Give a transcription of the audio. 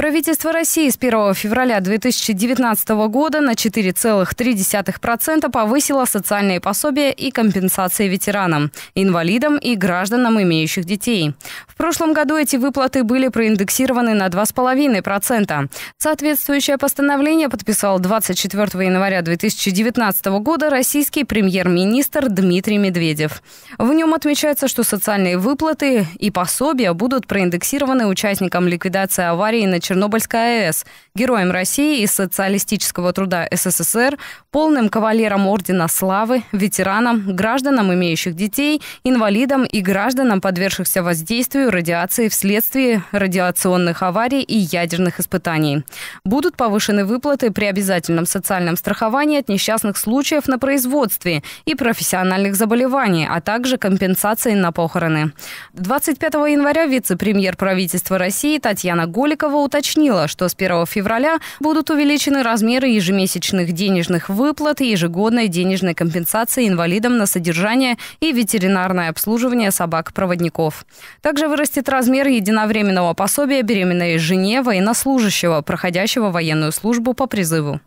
Правительство России с 1 февраля 2019 года на 4,3% повысило социальные пособия и компенсации ветеранам, инвалидам и гражданам, имеющих детей. В прошлом году эти выплаты были проиндексированы на 2,5%. Соответствующее постановление подписал 24 января 2019 года российский премьер-министр Дмитрий Медведев. В нем отмечается, что социальные выплаты и пособия будут проиндексированы участникам ликвидации аварии на Чернобыльская АЭС, Героем России и Социалистического труда СССР, полным кавалером Ордена Славы, ветеранам, гражданам, имеющих детей, инвалидам и гражданам, подвергшихся воздействию радиации вследствие радиационных аварий и ядерных испытаний. Будут повышены выплаты при обязательном социальном страховании от несчастных случаев на производстве и профессиональных заболеваний, а также компенсации на похороны. 25 января вице-премьер правительства России Татьяна Голикова уточнила, уточнила, что с 1 февраля будут увеличены размеры ежемесячных денежных выплат и ежегодной денежной компенсации инвалидам на содержание и ветеринарное обслуживание собак-проводников. Также вырастет размер единовременного пособия беременной жене военнослужащего, проходящего военную службу по призыву.